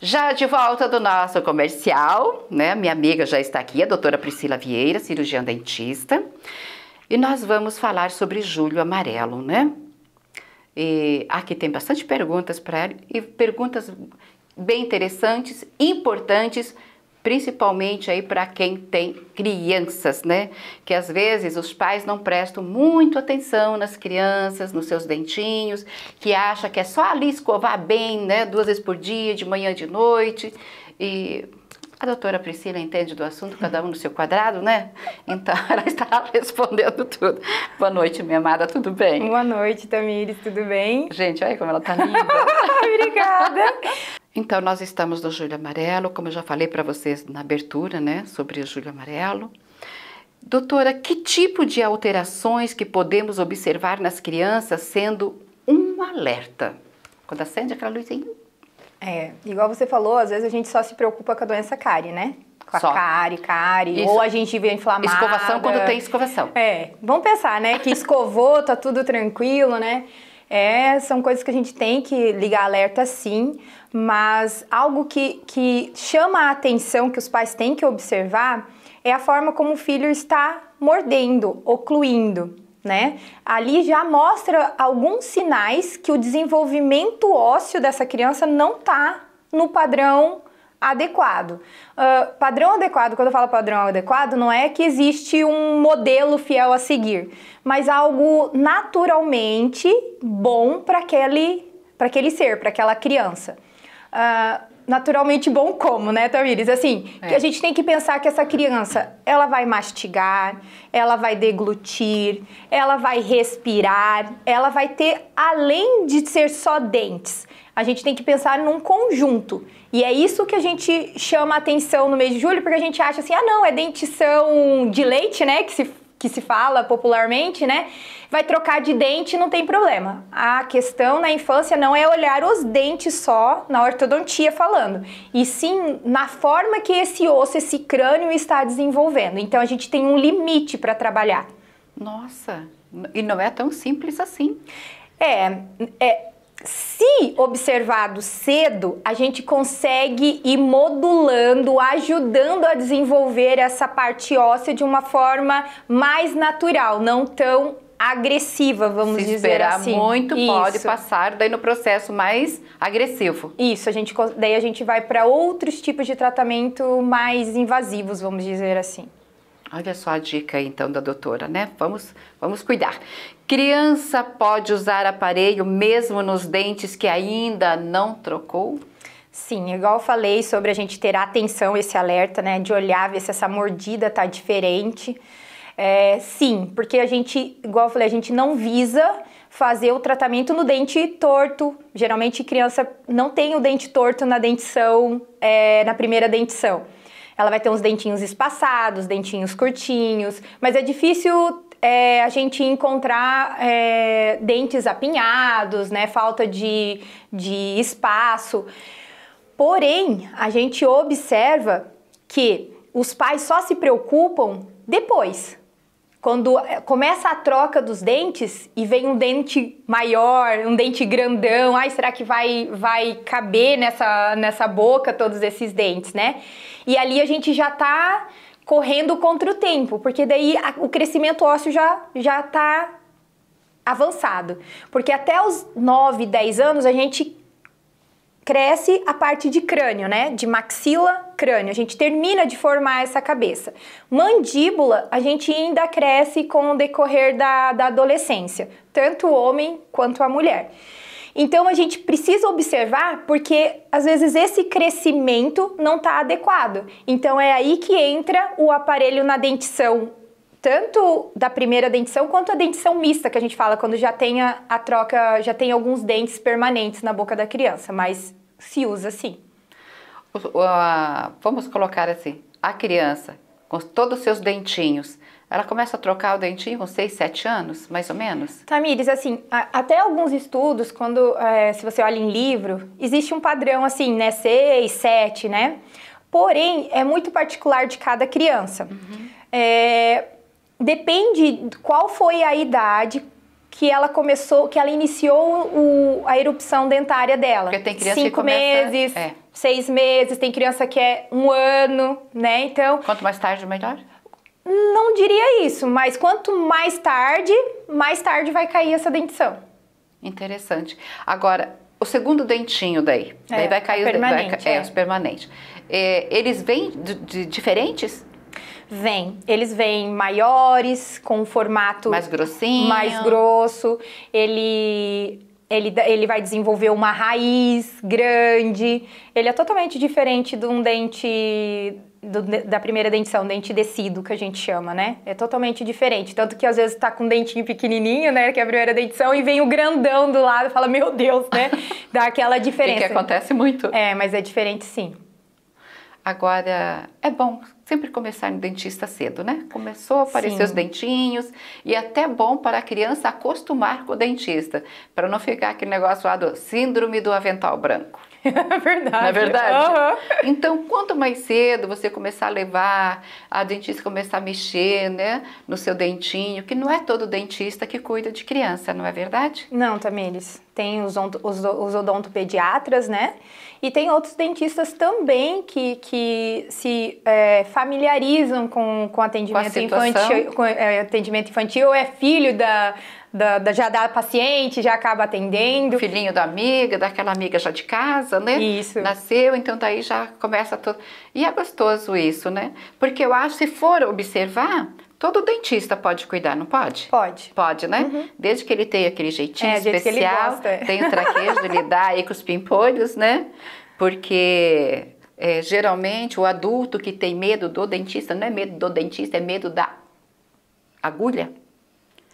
Já de volta do nosso comercial, né? Minha amiga já está aqui, a doutora Priscila Vieira, cirurgiã dentista. E nós vamos falar sobre julho amarelo, né? E aqui tem bastante perguntas para ela e perguntas bem interessantes, importantes principalmente aí para quem tem crianças, né? Que às vezes os pais não prestam muito atenção nas crianças, nos seus dentinhos, que acha que é só ali escovar bem, né? Duas vezes por dia, de manhã e de noite. E a doutora Priscila entende do assunto, cada um no seu quadrado, né? Então, ela está respondendo tudo. Boa noite, minha amada, tudo bem? Boa noite, Tamires, tudo bem? Gente, olha como ela tá linda. Obrigada. Então, nós estamos no Júlio Amarelo, como eu já falei para vocês na abertura, né, sobre o Júlio Amarelo. Doutora, que tipo de alterações que podemos observar nas crianças sendo um alerta? Quando acende aquela luzinha. É, igual você falou, às vezes a gente só se preocupa com a doença cárie, né? com a Só. cárie, cárie, Isso. ou a gente vê inflamada. Escovação quando tem escovação. É, vamos pensar, né, que escovou, tá tudo tranquilo, né? É, são coisas que a gente tem que ligar alerta sim, mas algo que, que chama a atenção, que os pais têm que observar, é a forma como o filho está mordendo, ocluindo. Né? Ali já mostra alguns sinais que o desenvolvimento ósseo dessa criança não está no padrão adequado. Uh, padrão adequado, quando eu falo padrão adequado, não é que existe um modelo fiel a seguir, mas algo naturalmente bom para aquele, aquele ser, para aquela criança. Uh, naturalmente bom como, né, Tamires? Assim, é. que a gente tem que pensar que essa criança, ela vai mastigar, ela vai deglutir, ela vai respirar, ela vai ter, além de ser só dentes, a gente tem que pensar num conjunto. E é isso que a gente chama atenção no mês de julho, porque a gente acha assim, ah não, é dentição de leite, né, que se, que se fala popularmente, né, vai trocar de dente, não tem problema. A questão na infância não é olhar os dentes só na ortodontia falando, e sim na forma que esse osso, esse crânio está desenvolvendo. Então a gente tem um limite para trabalhar. Nossa, e não é tão simples assim. É, é, se observado cedo, a gente consegue ir modulando, ajudando a desenvolver essa parte óssea de uma forma mais natural, não tão agressiva, vamos Se dizer assim. esperar muito Isso. pode passar daí no processo mais agressivo. Isso, a gente daí a gente vai para outros tipos de tratamento mais invasivos, vamos dizer assim. Olha só a dica então da doutora, né? Vamos, vamos cuidar. Criança pode usar aparelho mesmo nos dentes que ainda não trocou? Sim, igual falei sobre a gente ter atenção, esse alerta, né? De olhar, ver se essa mordida tá diferente. É, sim, porque a gente, igual falei, a gente não visa fazer o tratamento no dente torto. Geralmente criança não tem o dente torto na dentição, é, na primeira dentição. Ela vai ter uns dentinhos espaçados, dentinhos curtinhos, mas é difícil é, a gente encontrar é, dentes apinhados, né? Falta de, de espaço. Porém, a gente observa que os pais só se preocupam depois quando eh, começa a troca dos dentes e vem um dente maior, um dente grandão, ai, será que vai, vai caber nessa, nessa boca todos esses dentes, né? E ali a gente já tá correndo contra o tempo, porque daí a, o crescimento ósseo já, já tá avançado. Porque até os 9, 10 anos a gente cresce a parte de crânio, né? De maxila, crânio. A gente termina de formar essa cabeça. Mandíbula, a gente ainda cresce com o decorrer da, da adolescência, tanto o homem quanto a mulher. Então a gente precisa observar porque às vezes esse crescimento não está adequado. Então é aí que entra o aparelho na dentição tanto da primeira dentição quanto a dentição mista que a gente fala quando já tem a, a troca, já tem alguns dentes permanentes na boca da criança, mas se usa sim. Uh, vamos colocar assim, a criança com todos os seus dentinhos, ela começa a trocar o dentinho com 6, 7 anos, mais ou menos? Tamires, assim, a, até alguns estudos, quando é, se você olha em livro, existe um padrão assim, né? 6, 7, né? Porém, é muito particular de cada criança. Uhum. É, depende qual foi a idade que ela começou, que ela iniciou o, a erupção dentária dela. Porque tem criança Cinco que começa, meses, é. seis meses, tem criança que é um ano, né? Então. Quanto mais tarde, melhor? Não diria isso, mas quanto mais tarde, mais tarde vai cair essa dentição. Interessante. Agora, o segundo dentinho daí, é, daí vai cair os, vai, é, é. os permanentes. É, eles vêm de, de diferentes? Vem. Eles vêm maiores, com formato mais grossinho, mais grosso. Ele ele, ele vai desenvolver uma raiz grande. Ele é totalmente diferente de um dente do, da primeira dentição, dente descido que a gente chama, né? É totalmente diferente. Tanto que às vezes tá com um dentinho pequenininho, né? Que é a primeira dentição, e vem o grandão do lado e fala, meu Deus, né? Dá aquela diferença. e que acontece muito. É, mas é diferente sim. Agora, é bom sempre começar no dentista cedo, né? Começou a aparecer Sim. os dentinhos e é até bom para a criança acostumar com o dentista, para não ficar aquele negócio lá do síndrome do avental branco. É verdade. verdade? Uhum. Então, quanto mais cedo você começar a levar, a dentista começar a mexer, né, no seu dentinho, que não é todo dentista que cuida de criança, não é verdade? Não, Tamires. Tem os, os, os odontopediatras, né? E tem outros dentistas também que, que se é, familiarizam com, com atendimento com infantil, com é, atendimento infantil, ou é filho da, da, da, já da paciente, já acaba atendendo. filhinho da amiga, daquela amiga já de casa, né? Isso. Nasceu, então daí já começa todo. E é gostoso isso, né? Porque eu acho, se for observar, Todo dentista pode cuidar, não pode? Pode. Pode, né? Uhum. Desde que ele tenha aquele jeitinho é, especial, que ele gosta, é. tem o traquejo de lidar aí com os pimpolhos, né? Porque é, geralmente o adulto que tem medo do dentista, não é medo do dentista, é medo da agulha.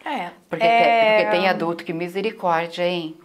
É porque, é... porque tem hum. adulto que misericórdia, hein?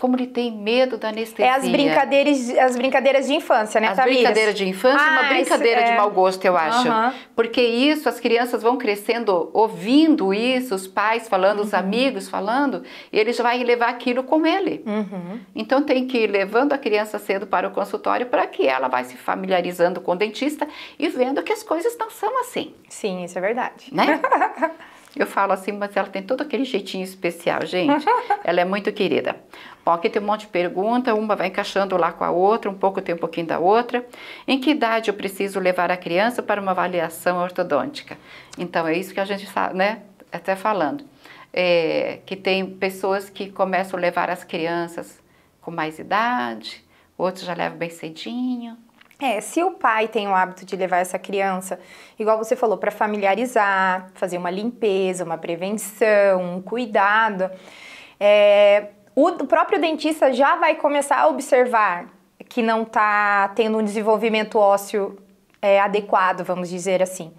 como ele tem medo da é anestesia. É as brincadeiras, as brincadeiras de infância, né, As Tamires? brincadeiras de infância ah, uma brincadeira é... de mau gosto, eu acho. Uhum. Porque isso, as crianças vão crescendo ouvindo isso, os pais falando, uhum. os amigos falando, e ele já vai levar aquilo com ele. Uhum. Então tem que ir levando a criança cedo para o consultório para que ela vai se familiarizando com o dentista e vendo que as coisas não são assim. Sim, isso é verdade. Né? Eu falo assim, mas ela tem todo aquele jeitinho especial, gente. ela é muito querida. Bom, aqui tem um monte de pergunta, uma vai encaixando lá com a outra, um pouco tem um pouquinho da outra. Em que idade eu preciso levar a criança para uma avaliação ortodôntica? Então, é isso que a gente está, né, até falando. É, que tem pessoas que começam a levar as crianças com mais idade, outros já levam bem cedinho, é, se o pai tem o hábito de levar essa criança, igual você falou, para familiarizar, fazer uma limpeza, uma prevenção, um cuidado, é, o, o próprio dentista já vai começar a observar que não está tendo um desenvolvimento ósseo é, adequado, vamos dizer assim.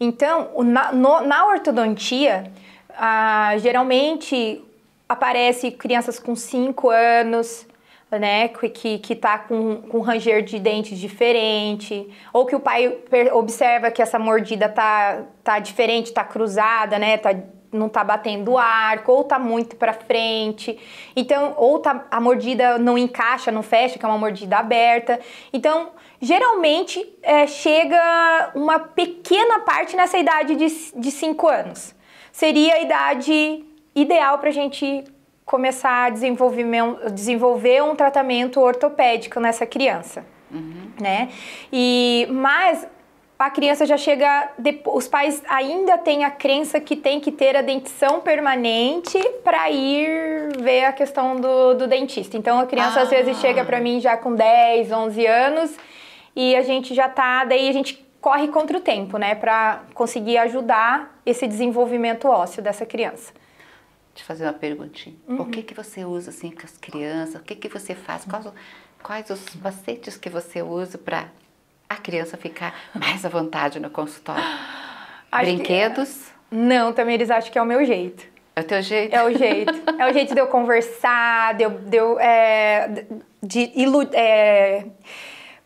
Então, na, no, na ortodontia, ah, geralmente aparece crianças com 5 anos, né, que, que tá com, com ranger de dentes diferente, ou que o pai observa que essa mordida tá, tá diferente, tá cruzada, né, tá, não tá batendo o arco, ou tá muito para frente, então, ou tá, a mordida não encaixa, não fecha, que é uma mordida aberta. Então, geralmente é, chega uma pequena parte nessa idade de 5 anos. Seria a idade ideal para a gente começar a desenvolver um tratamento ortopédico nessa criança, uhum. né? E mas a criança já chega, os pais ainda têm a crença que tem que ter a dentição permanente para ir ver a questão do, do dentista. Então a criança ah. às vezes chega para ah. mim já com 10, 11 anos e a gente já tá, daí a gente corre contra o tempo, né, para conseguir ajudar esse desenvolvimento ósseo dessa criança te fazer uma perguntinha. Uhum. que, que você usa assim com as crianças? O que, que você faz? Uhum. Quais, quais os macetes que você usa para a criança ficar mais à vontade no consultório? Acho Brinquedos? Que... Não, também eles acham que é o meu jeito. É o teu jeito? É o jeito. é o jeito de eu conversar, de eu. De eu é, de, ilu, é,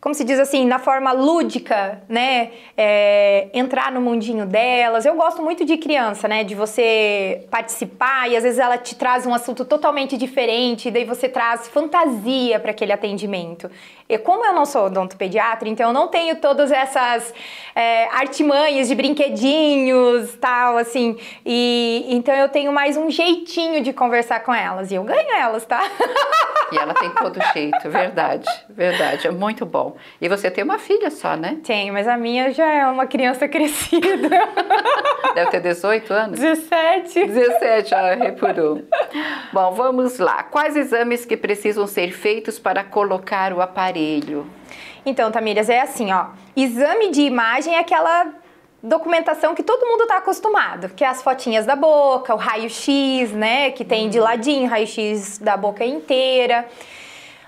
como se diz assim, na forma lúdica, né? É, entrar no mundinho delas. Eu gosto muito de criança, né? De você participar e às vezes ela te traz um assunto totalmente diferente, E daí você traz fantasia para aquele atendimento. E como eu não sou odontopediatra, então eu não tenho todas essas é, artimanhas de brinquedinhos, tal, assim. E então eu tenho mais um jeitinho de conversar com elas e eu ganho elas, tá? E ela tem todo jeito, verdade, verdade, é muito bom. E você tem uma filha só, né? Tenho, mas a minha já é uma criança crescida. Deve ter 18 anos? 17. 17, ah, repurou. Bom, vamos lá. Quais exames que precisam ser feitos para colocar o aparelho? Então, Tamires, é assim, ó. Exame de imagem é aquela documentação que todo mundo está acostumado, que é as fotinhas da boca, o raio-x, né, que tem de uhum. ladinho, raio-x da boca inteira.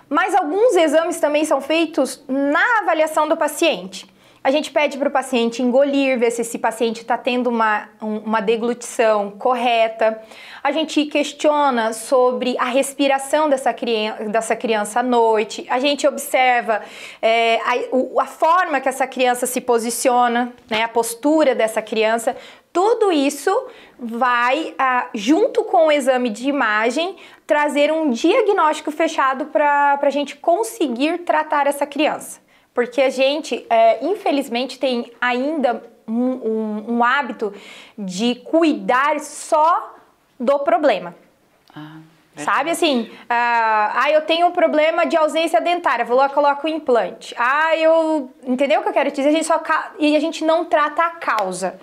Mas alguns exames também são feitos na avaliação do paciente. A gente pede para o paciente engolir, ver se esse paciente está tendo uma, uma deglutição correta. A gente questiona sobre a respiração dessa criança, dessa criança à noite. A gente observa é, a, a forma que essa criança se posiciona, né, a postura dessa criança. Tudo isso vai, junto com o exame de imagem, trazer um diagnóstico fechado para a gente conseguir tratar essa criança. Porque a gente, é, infelizmente, tem ainda um, um, um, hábito de cuidar só do problema. Ah, Sabe assim, ah, ah, eu tenho um problema de ausência dentária, vou lá coloco o implante. Ah, eu. Entendeu o que eu quero dizer? A gente só, e a gente não trata a causa.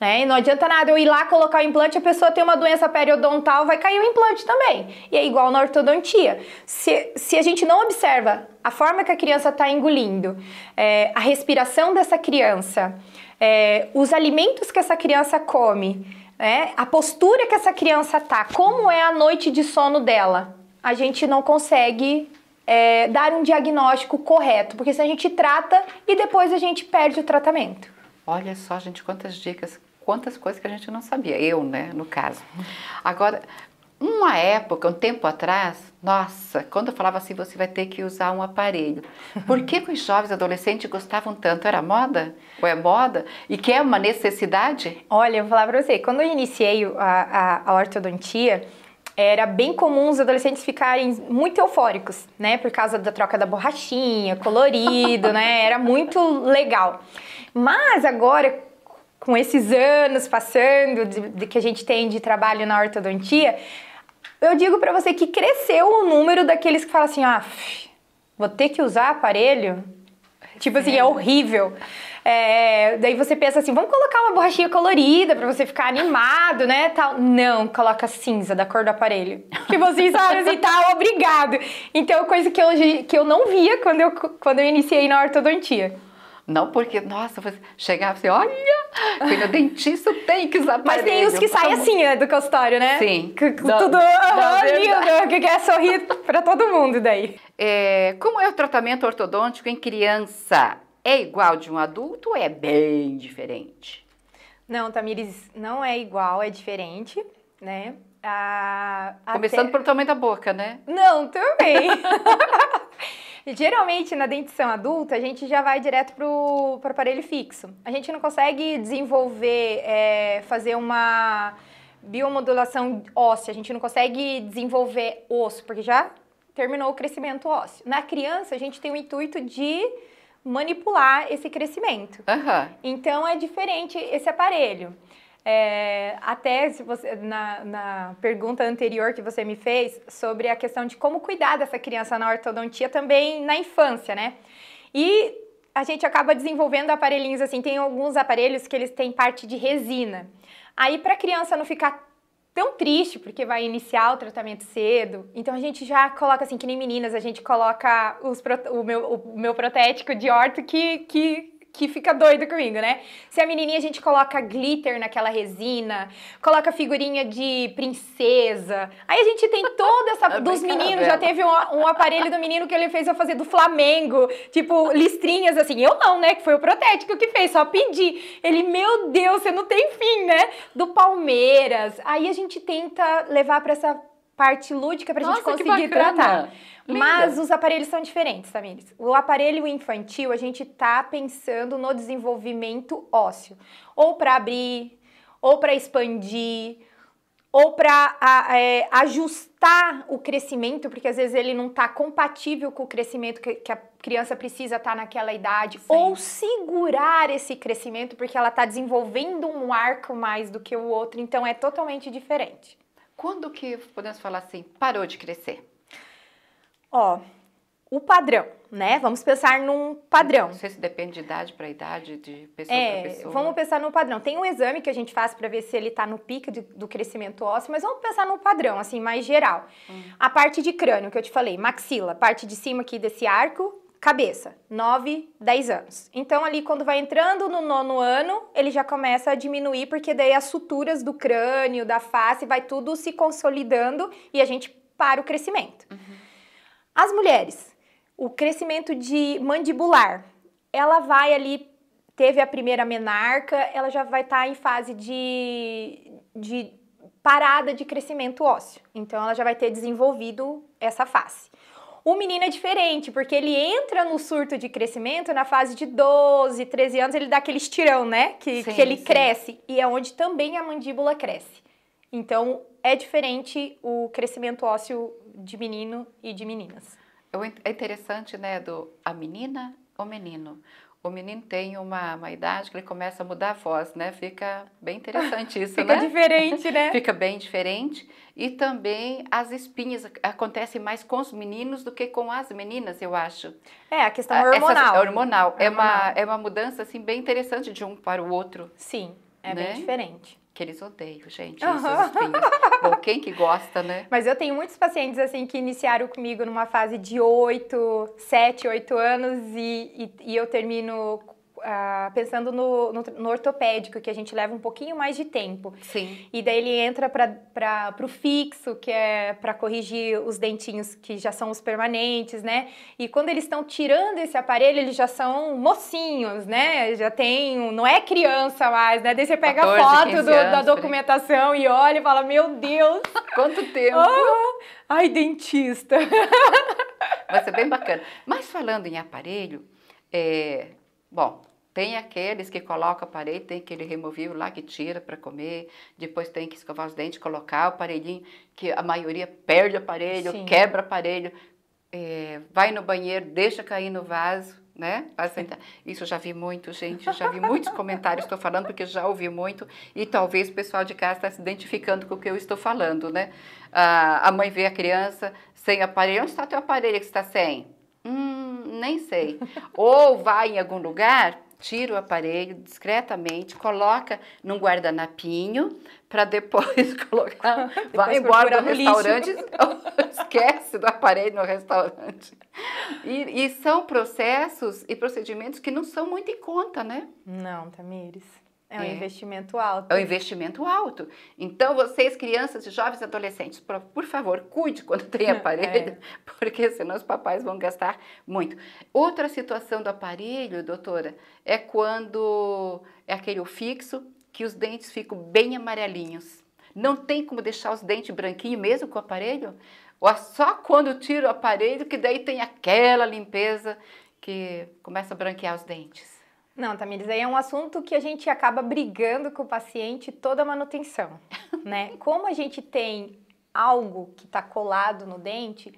Né? E não adianta nada eu ir lá colocar o implante, a pessoa tem uma doença periodontal, vai cair o implante também. E é igual na ortodontia. Se, se a gente não observa a forma que a criança está engolindo, é, a respiração dessa criança, é, os alimentos que essa criança come, é, a postura que essa criança tá, como é a noite de sono dela, a gente não consegue é, dar um diagnóstico correto, porque se a gente trata e depois a gente perde o tratamento. Olha só, gente, quantas dicas quantas coisas que a gente não sabia, eu, né, no caso. Agora, uma época, um tempo atrás, nossa, quando eu falava assim, você vai ter que usar um aparelho. Por que, que os jovens adolescentes gostavam tanto? Era moda? Ou é moda? E que é uma necessidade? Olha, eu vou falar pra você, quando eu iniciei a, a, a ortodontia, era bem comum os adolescentes ficarem muito eufóricos, né? Por causa da troca da borrachinha, colorido, né? Era muito legal. Mas agora, com esses anos passando de, de que a gente tem de trabalho na ortodontia, eu digo para você que cresceu o número daqueles que falam assim, ah, vou ter que usar aparelho? Tipo assim, é, é horrível. É, daí você pensa assim, vamos colocar uma borrachinha colorida para você ficar animado, né, tal. Não, coloca cinza da cor do aparelho. Que vocês olham assim, tá, obrigado. Então, coisa que eu, que eu não via quando eu, quando eu iniciei na ortodontia. Não porque, nossa, você chegava assim, olha, fui no dentista, tem que usar Mas tem os que saem assim né, do consultório, né? Sim. C não, tudo lindo, que quer sorrir para todo mundo daí. É, como é o tratamento ortodôntico em criança? É igual de um adulto ou é bem diferente? Não, Tamires, não é igual, é diferente, né? A, ah, Começando até... pelo tamanho da boca, né? Não, também. Geralmente na dentição adulta a gente já vai direto para o aparelho fixo. A gente não consegue desenvolver, é, fazer uma biomodulação óssea, a gente não consegue desenvolver osso, porque já terminou o crescimento ósseo. Na criança a gente tem o intuito de manipular esse crescimento. Uhum. Então é diferente esse aparelho. É, até se você, na, na, pergunta anterior que você me fez sobre a questão de como cuidar dessa criança na ortodontia também na infância, né? E a gente acaba desenvolvendo aparelhinhos assim, tem alguns aparelhos que eles têm parte de resina. Aí para a criança não ficar tão triste porque vai iniciar o tratamento cedo. Então a gente já coloca assim, que nem meninas, a gente coloca os, o, meu, o meu protético de orto que, que que fica doido comigo, né? Se a menininha a gente coloca glitter naquela resina, coloca figurinha de princesa. Aí a gente tem toda essa é dos meninos, já teve um, um, aparelho do menino que ele fez eu fazer do Flamengo, tipo listrinhas assim. Eu não, né? Que foi o protético que fez, só pedi. Ele, meu Deus, você não tem fim, né? Do Palmeiras. Aí a gente tenta levar para essa parte lúdica para a gente conseguir tratar. Linda. Mas os aparelhos são diferentes, Tamires. O aparelho infantil, a gente tá pensando no desenvolvimento ósseo. Ou para abrir, ou para expandir, ou para é, ajustar o crescimento, porque às vezes ele não está compatível com o crescimento que, que a criança precisa estar tá naquela idade, Sim. ou segurar esse crescimento, porque ela está desenvolvendo um arco mais do que o outro, então é totalmente diferente. Quando que podemos falar assim, parou de crescer? Ó, o padrão, né? Vamos pensar num padrão. Não sei se depende de idade para idade, de pessoa é, para pessoa. Vamos pensar no padrão. Tem um exame que a gente faz para ver se ele está no pico do, do, crescimento ósseo, mas vamos pensar no padrão, assim, mais geral. Hum. A parte de crânio que eu te falei, maxila, parte de cima aqui desse arco, cabeça, 9, 10 anos. Então, ali quando vai entrando no nono ano, ele já começa a diminuir, porque daí as suturas do crânio, da face, vai tudo se consolidando e a gente para o crescimento. Uhum. As mulheres, o crescimento de mandibular, ela vai ali, teve a primeira menarca, ela já vai estar tá em fase de, de parada de crescimento ósseo. Então, ela já vai ter desenvolvido essa face. O menino é diferente, porque ele entra no surto de crescimento na fase de 12, 13 anos, ele dá aquele estirão, né? Que, sim, que ele sim. cresce. E é onde também a mandíbula cresce. Então, é diferente o crescimento ósseo de menino e de meninas. É interessante, né, do a menina ou menino o menino tem uma, uma idade que ele começa a mudar a voz, né? Fica bem interessante isso, Fica né? diferente, né? Fica bem diferente. E também as espinhas acontecem mais com os meninos do que com as meninas, eu acho. É, a questão hormonal. É, essas, hormonal. É hormonal. É, uma, é uma mudança, assim, bem interessante de um para o outro. Sim, é né? bem diferente que eles odeiam, gente, uhum. esses Bom, quem que gosta, né? Mas eu tenho muitos pacientes, assim, que iniciaram comigo numa fase de 8, 7, 8 anos e, e, e eu termino ah, pensando no, no, no, ortopédico, que a gente leva um pouquinho mais de tempo. Sim. E daí ele entra para o fixo, que é para corrigir os dentinhos que já são os permanentes, né? E quando eles estão tirando esse aparelho, eles já são mocinhos, né? Já tem, não é criança mais, né? Daí você pega a foto do, anos, da documentação e olha e fala: Meu Deus! Quanto tempo! Oh, ai, dentista! Vai ser é bem bacana. Mas falando em aparelho, é, bom, tem aqueles que colocam o aparelho, tem aquele removível lá que tira para comer, depois tem que escovar os dentes, colocar o aparelhinho, que a maioria perde o aparelho, Sim. quebra o aparelho, é, vai no banheiro, deixa cair no vaso, né? Isso eu já vi muito, gente, eu já vi muitos comentários, estou falando porque já ouvi muito, e talvez o pessoal de casa está se identificando com o que eu estou falando, né? Ah, a mãe vê a criança sem aparelho, onde está o teu aparelho que está sem? Hum, nem sei. Ou vai em algum lugar tira o aparelho discretamente, coloca num guardanapinho para depois colocar, depois vai embora do restaurante, esquece do aparelho no restaurante. E, e, são processos e procedimentos que não são muito em conta, né? Não, Tamires. É um é. investimento alto. É um investimento alto. Então, vocês, crianças e jovens adolescentes, por, por favor, cuide quando tem é. aparelho, é. porque senão os papais vão gastar muito. Outra situação do aparelho, doutora, é quando é aquele fixo que os dentes ficam bem amarelinhos. Não tem como deixar os dentes branquinhos mesmo com o aparelho? Ou é só quando tira o aparelho que daí tem aquela limpeza que começa a branquear os dentes? Não, Tamires, aí é um assunto que a gente acaba brigando com o paciente toda a manutenção, né? Como a gente tem algo que está colado no dente,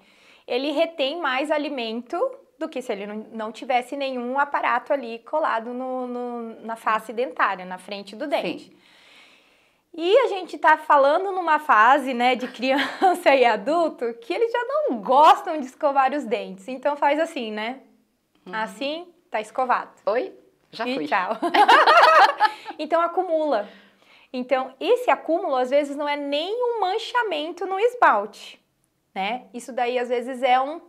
ele retém mais alimento do que se ele não tivesse nenhum aparato ali colado no, no, na face dentária, na frente do dente. Sim. E a gente está falando numa fase, né, de criança e adulto, que eles já não gostam de escovar os dentes. Então faz assim, né? Uhum. Assim, tá escovado. Oi? Já e tchau. então acumula. Então, esse acúmulo às vezes não é nem um manchamento no esmalte, né? Isso daí às vezes é um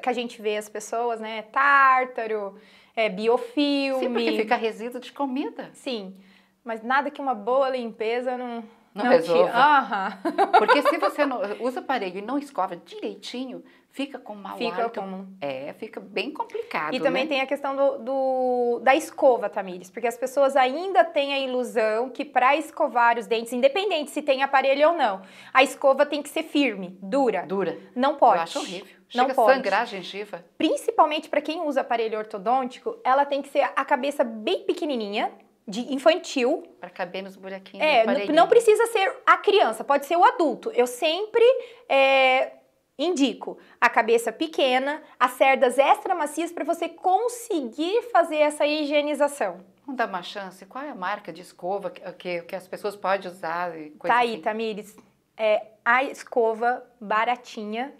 que a gente vê as pessoas, né? Tártaro, é, biofilme. Sim, porque fica resíduo de comida. Sim, mas nada que uma boa limpeza não não, não é resolva. Porque se você usa aparelho e não escova direitinho, fica com mau fica hálito. Com... É, fica bem complicado. E também né? tem a questão do, do, da escova, Tamires, porque as pessoas ainda têm a ilusão que para escovar os dentes, independente se tem aparelho ou não, a escova tem que ser firme, dura. Dura. Não pode. Eu acho horrível. Chega não pode. sangrar a gengiva. Principalmente para quem usa aparelho ortodôntico, ela tem que ser a cabeça bem pequenininha de infantil. Para caber nos buraquinhos. É, no, não precisa ser a criança, pode ser o adulto. Eu sempre é, indico a cabeça pequena, as cerdas extra macias para você conseguir fazer essa higienização. Vamos dar uma chance. Qual é a marca de escova que, que, que as pessoas podem usar? tá aí, assim? Tamires. É a escova baratinha.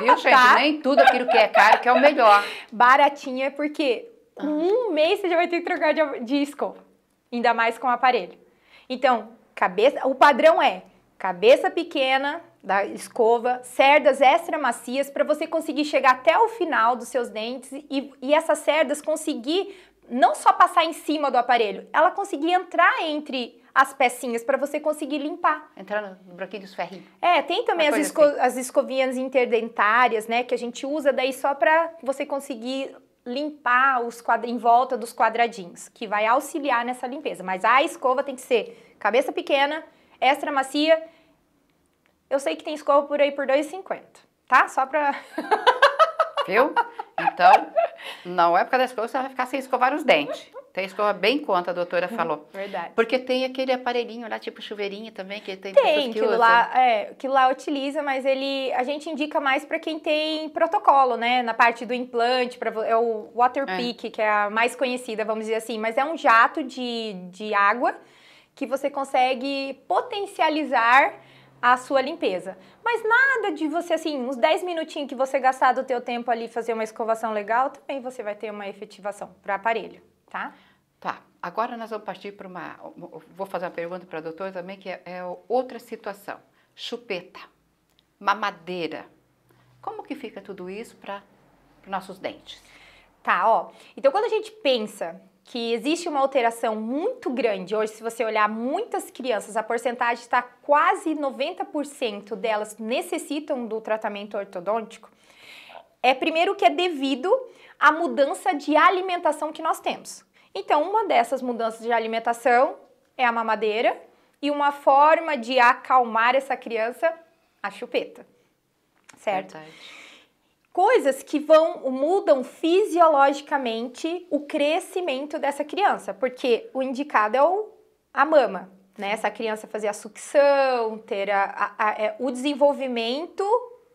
Viu, gente? Tá? Nem tudo aquilo que é caro que é o melhor. Baratinha, porque com um mês você já vai ter que trocar de, escova, ainda mais com o aparelho. Então, cabeça, o padrão é cabeça pequena da escova, cerdas extra macias para você conseguir chegar até o final dos seus dentes e, e essas cerdas conseguir não só passar em cima do aparelho, ela conseguir entrar entre as pecinhas para você conseguir limpar. Entrar no buraquinho dos ferrinhos. É, tem também as, esco assim. as, escovinhas interdentárias, né, que a gente usa daí só para você conseguir limpar os em volta dos quadradinhos, que vai auxiliar nessa limpeza. Mas a escova tem que ser cabeça pequena, extra macia. Eu sei que tem escova por aí por 2,50, tá? Só pra... Viu? Então, não é por causa da escova, você vai ficar sem escovar os dentes. Até escova bem conta, a doutora uhum, falou. Verdade. Porque tem aquele aparelhinho lá, tipo chuveirinho também, que tem, tem que, que Lá, é, que lá utiliza, mas ele a gente indica mais para quem tem protocolo, né? Na parte do implante, pra, é o Waterpick é. que é a mais conhecida, vamos dizer assim. Mas é um jato de, de água que você consegue potencializar a sua limpeza. Mas nada de você, assim, uns 10 minutinhos que você gastar do teu tempo ali fazer uma escovação legal, também você vai ter uma efetivação para aparelho. Tá. Tá. Agora nós vamos partir para uma. Vou fazer uma pergunta para a doutora também, que é, é, outra situação. Chupeta, mamadeira. Como que fica tudo isso para nossos dentes? Tá, ó. Então quando a gente pensa que existe uma alteração muito grande, hoje se você olhar muitas crianças, a porcentagem está quase 90% delas necessitam do tratamento ortodôntico é primeiro que é devido à mudança de alimentação que nós temos. Então, uma dessas mudanças de alimentação é a mamadeira e uma forma de acalmar essa criança, a chupeta. Certo? Verdade. Coisas que vão mudam fisiologicamente o crescimento dessa criança, porque o indicado é o, a mama, né? Essa criança fazer a sucção, ter a, a, a, é, o desenvolvimento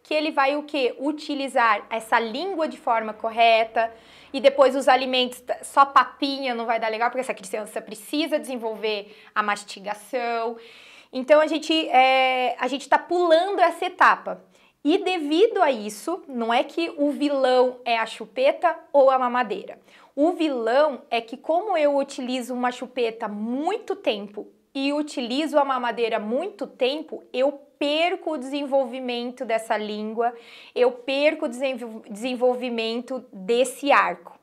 que ele vai o que? Utilizar essa língua de forma correta e depois os alimentos, só papinha não vai dar legal, porque essa criança precisa desenvolver a mastigação. Então a gente é, a gente está pulando essa etapa. E devido a isso, não é que o vilão é a chupeta ou a mamadeira. O vilão é que como eu utilizo uma chupeta muito tempo e utilizo a mamadeira muito tempo, eu perco o desenvolvimento dessa língua, eu perco o desenvolvimento desse arco.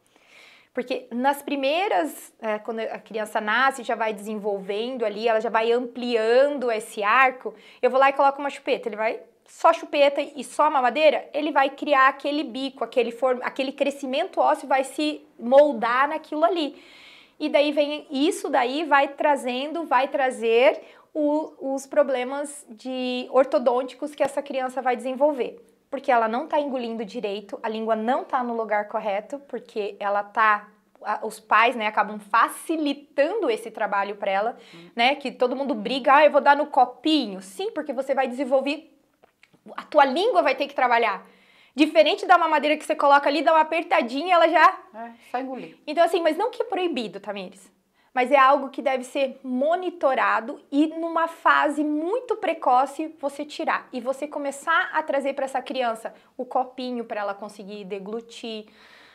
Porque nas primeiras, é, quando a criança nasce, já vai desenvolvendo ali, ela já vai ampliando esse arco, eu vou lá e coloco uma chupeta, ele vai só chupeta e só mamadeira, ele vai criar aquele bico, aquele, form, aquele crescimento ósseo vai se moldar naquilo ali. E daí vem isso daí vai trazendo, vai trazer o, os problemas de ortodônticos que essa criança vai desenvolver. Porque ela não está engolindo direito, a língua não está no lugar correto, porque ela está os pais, né, acabam facilitando esse trabalho para ela, hum. né, que todo mundo briga, ah, eu vou dar no copinho. Sim, porque você vai desenvolver a tua língua vai ter que trabalhar. Diferente da mamadeira que você coloca ali, dá uma apertadinha, ela já é, só engolir. Então assim, mas não que é proibido, Tamires mas é algo que deve ser monitorado e numa fase muito precoce você tirar e você começar a trazer para essa criança o copinho para ela conseguir deglutir,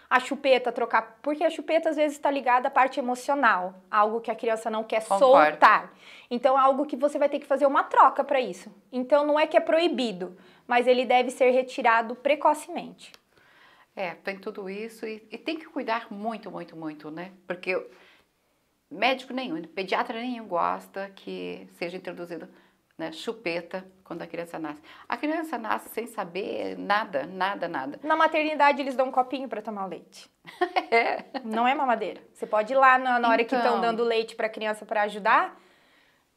a chupeta trocar, porque a chupeta às vezes está ligada à parte emocional, algo que a criança não quer soltar. Então é algo que você vai ter que fazer uma troca para isso. Então não é que é proibido, mas ele deve ser retirado precocemente. É, tem tudo isso e, e tem que cuidar muito, muito, muito, né? Porque médico nenhum, pediatra nenhum gosta que seja introduzido né, chupeta quando a criança nasce. A criança nasce sem saber nada, nada, nada. Na maternidade eles dão um copinho para tomar leite. é. Não é mamadeira. Você pode ir lá na, na hora que estão então. dando leite para a criança para ajudar.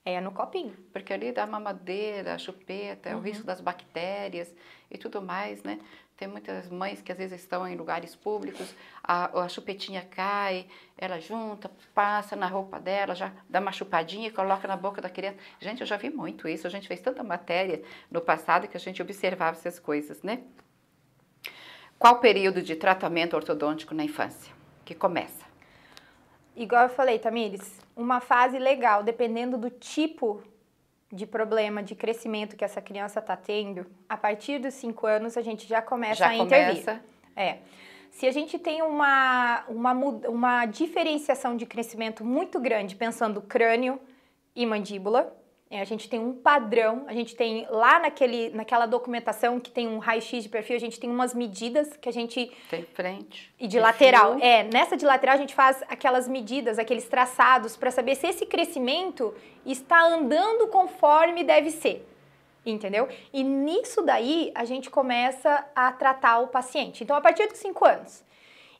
É no copinho. Porque ali dá mamadeira, chupeta, é uhum. o risco das bactérias e tudo mais, né? Tem muitas mães que às vezes estão em lugares públicos, a, a chupetinha cai, ela junta, passa na roupa dela, já dá uma chupadinha e coloca na boca da criança. Gente, eu já vi muito isso, a gente fez tanta matéria no passado que a gente observava essas coisas, né? Qual período de tratamento ortodôntico na infância que começa? Igual eu falei, Tamires, uma fase legal, dependendo do tipo de problema de crescimento que essa criança está tendo, a partir dos 5 anos a gente já começa já a intervir. Começa. É. Se a gente tem uma, uma, uma diferenciação de crescimento muito grande, pensando crânio e mandíbula, é, a gente tem um padrão, a gente tem lá naquele, naquela documentação que tem um raio-x de perfil, a gente tem umas medidas que a gente. Tem frente. E de lateral. É, nessa de lateral a gente faz aquelas medidas, aqueles traçados, para saber se esse crescimento está andando conforme deve ser. Entendeu? E nisso daí a gente começa a tratar o paciente. Então, a partir dos 5 anos.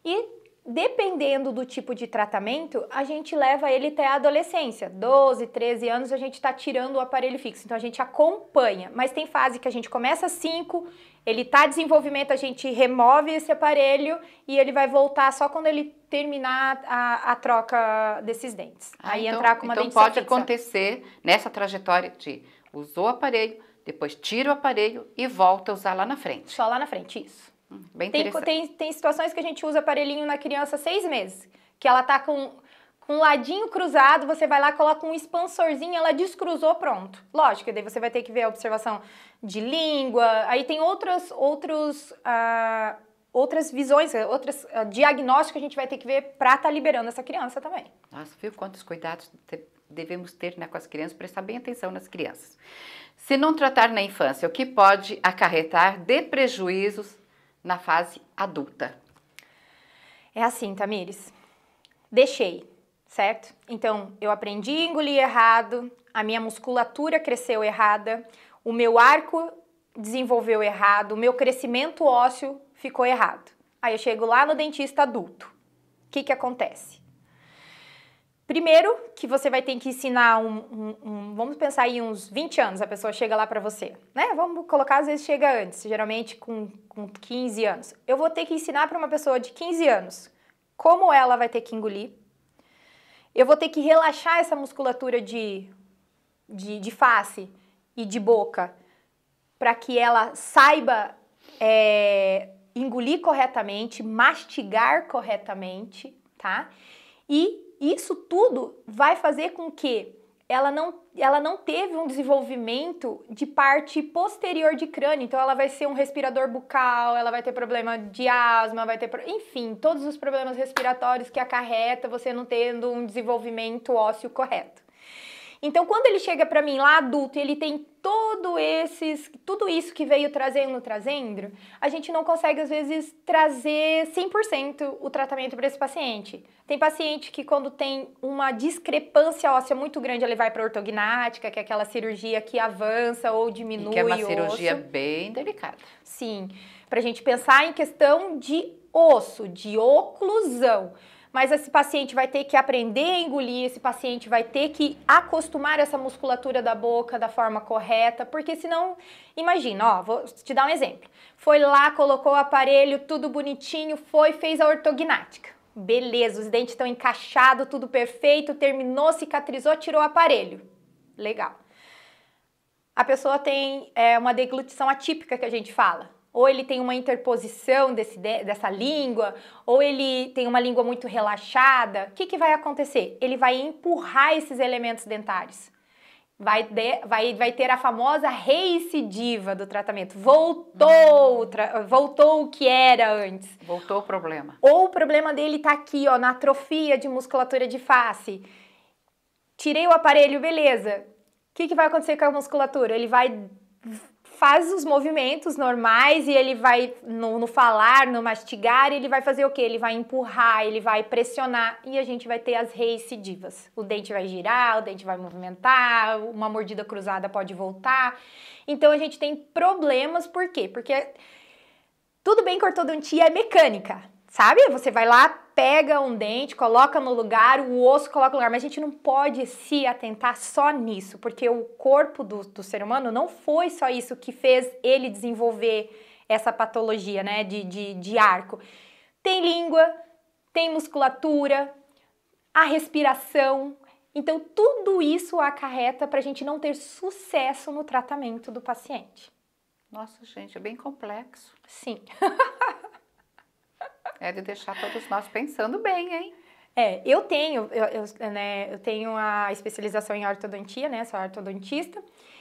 E dependendo do tipo de tratamento, a gente leva ele até a adolescência. 12, 13 anos a gente está tirando o aparelho fixo, então a gente acompanha. Mas tem fase que a gente começa 5, ele está em desenvolvimento, a gente remove esse aparelho e ele vai voltar só quando ele terminar a, a troca desses dentes. Ah, Aí então, entrar com uma então pode fixa. acontecer nessa trajetória de usou o aparelho, depois tira o aparelho e volta a usar lá na frente. Só lá na frente, isso. Bem tem, tem, tem situações que a gente usa aparelhinho na criança seis meses, que ela tá com, com um ladinho cruzado, você vai lá, coloca um expansorzinho, ela descruzou, pronto. Lógico, daí você vai ter que ver a observação de língua, aí tem outras, outros, ah, outras visões, outros ah, diagnósticos que a gente vai ter que ver para estar tá liberando essa criança também. Nossa, viu quantos cuidados devemos ter né, com as crianças, prestar bem atenção nas crianças. Se não tratar na infância, o que pode acarretar de prejuízos na fase adulta. É assim, Tamires. Deixei, certo? Então, eu aprendi a engolir errado, a minha musculatura cresceu errada, o meu arco desenvolveu errado, o meu crescimento ósseo ficou errado. Aí eu chego lá no dentista adulto. O que, que acontece? Primeiro, que você vai ter que ensinar um, um, um vamos pensar em uns 20 anos, a pessoa chega lá para você, né? Vamos colocar, às vezes chega antes, geralmente com, com 15 anos. Eu vou ter que ensinar para uma pessoa de 15 anos como ela vai ter que engolir. Eu vou ter que relaxar essa musculatura de, de, de face e de boca para que ela saiba é, engolir corretamente, mastigar corretamente, tá? E isso tudo vai fazer com que ela não, ela não teve um desenvolvimento de parte posterior de crânio, então ela vai ser um respirador bucal, ela vai ter problema de asma, vai ter, enfim, todos os problemas respiratórios que acarreta você não tendo um desenvolvimento ósseo correto. Então, quando ele chega para mim lá adulto e ele tem todo esses, tudo isso que veio trazendo, trazendo, a gente não consegue às vezes trazer 100% o tratamento para esse paciente. Tem paciente que quando tem uma discrepância óssea muito grande, ele vai para ortognática, que é aquela cirurgia que avança ou diminui e que é uma cirurgia bem delicada. Sim, para a gente pensar em questão de osso, de oclusão mas esse paciente vai ter que aprender a engolir, esse paciente vai ter que acostumar essa musculatura da boca da forma correta, porque senão, imagina, ó, vou te dar um exemplo. Foi lá, colocou o aparelho, tudo bonitinho, foi, fez a ortognática. Beleza, os dentes estão encaixados, tudo perfeito, terminou, cicatrizou, tirou o aparelho. Legal. A pessoa tem é, uma deglutição atípica que a gente fala ou ele tem uma interposição desse, dessa língua, ou ele tem uma língua muito relaxada, o que, que vai acontecer? Ele vai empurrar esses elementos dentários. Vai, de, vai, vai ter a famosa reincidiva do tratamento. Voltou, hum. tra, voltou o que era antes. Voltou o problema. Ou o problema dele está aqui, ó, na atrofia de musculatura de face. Tirei o aparelho, beleza. O que, que vai acontecer com a musculatura? Ele vai faz os movimentos normais e ele vai no, no falar, no mastigar, ele vai fazer o que? Ele vai empurrar, ele vai pressionar e a gente vai ter as recidivas. O dente vai girar, o dente vai movimentar, uma mordida cruzada pode voltar. Então a gente tem problemas, por quê? Porque tudo bem que ortodontia é mecânica, sabe? Você vai lá, pega um dente, coloca no lugar, o osso coloca no lugar, mas a gente não pode se atentar só nisso, porque o corpo do, do ser humano não foi só isso que fez ele desenvolver essa patologia, né, de, de, de arco. Tem língua, tem musculatura, a respiração. Então, tudo isso acarreta para a gente não ter sucesso no tratamento do paciente. Nossa, gente, é bem complexo. Sim. É de deixar todos nós pensando bem, hein? É, eu tenho, eu, eu, né, eu tenho a especialização em ortodontia, né? Sou ortodontista.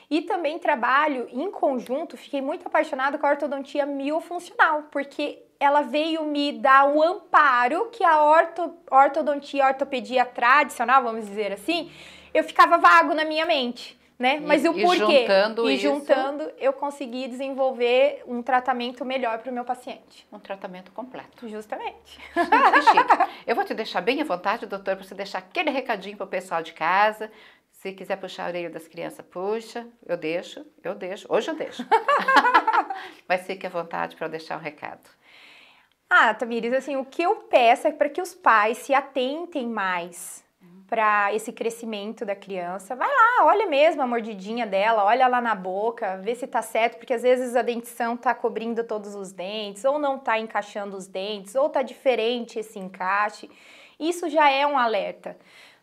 E também trabalho em conjunto, fiquei muito apaixonada com a ortodontia miofuncional, porque ela veio me dar o um amparo que a orto, ortodontia, ortopedia tradicional, vamos dizer assim, eu ficava vago na minha mente né? Mas e, o porquê. E juntando, e juntando isso, eu consegui desenvolver um tratamento melhor para o meu paciente. Um tratamento completo. Justamente. chique. Eu vou te deixar bem à vontade, doutor, para você deixar aquele recadinho para o pessoal de casa. Se quiser puxar a orelha das crianças, puxa. Eu deixo, eu deixo. Hoje eu deixo. Mas fique à vontade para eu deixar o um recado. Ah, Tamires, assim, o que eu peço é para que os pais se atentem mais para esse crescimento da criança. Vai lá, olha mesmo a mordidinha dela, olha lá na boca, vê se tá certo, porque às vezes a dentição tá cobrindo todos os dentes, ou não tá encaixando os dentes, ou tá diferente esse encaixe. Isso já é um alerta.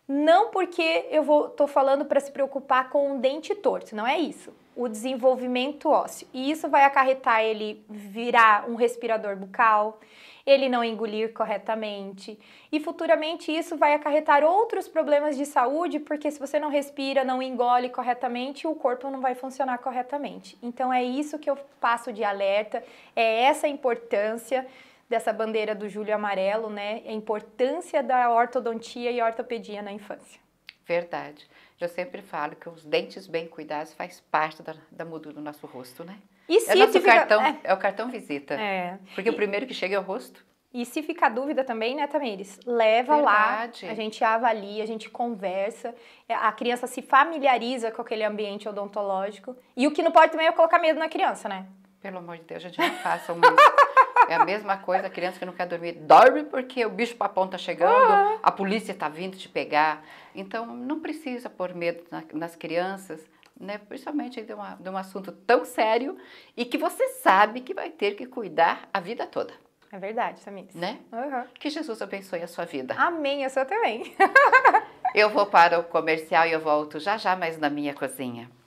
Não porque eu vou, tô falando para se preocupar com um dente torto, não é isso. O desenvolvimento ósseo. E isso vai acarretar ele virar um respirador bucal, ele não engolir corretamente. E futuramente isso vai acarretar outros problemas de saúde, porque se você não respira, não engole corretamente, o corpo não vai funcionar corretamente. Então é isso que eu passo de alerta, é essa importância dessa bandeira do Júlio Amarelo, né? A importância da ortodontia e ortopedia na infância. Verdade. Eu sempre falo que os dentes bem cuidados faz parte da, da moldura do nosso rosto, né? E é se é, nosso cartão, é. é. o cartão visita. É. Porque e... o primeiro que chega é o rosto. E se ficar dúvida também, né, Tamires? Leva Verdade. lá, a gente avalia, a gente conversa, é, a criança se familiariza com aquele ambiente odontológico. E o que não pode também é colocar medo na criança, né? Pelo amor de Deus, a gente não faça o É a mesma coisa a criança que não quer dormir. Dorme porque o bicho papão tá chegando, ah. a polícia tá vindo te pegar. Então, não precisa pôr medo nas crianças, né? principalmente de, uma, de um assunto tão sério e que você sabe que vai ter que cuidar a vida toda. É verdade, Samir. Né? Uhum. Que Jesus abençoe a sua vida. Amém, a sua também. eu vou para o comercial e eu volto já já mais na minha cozinha.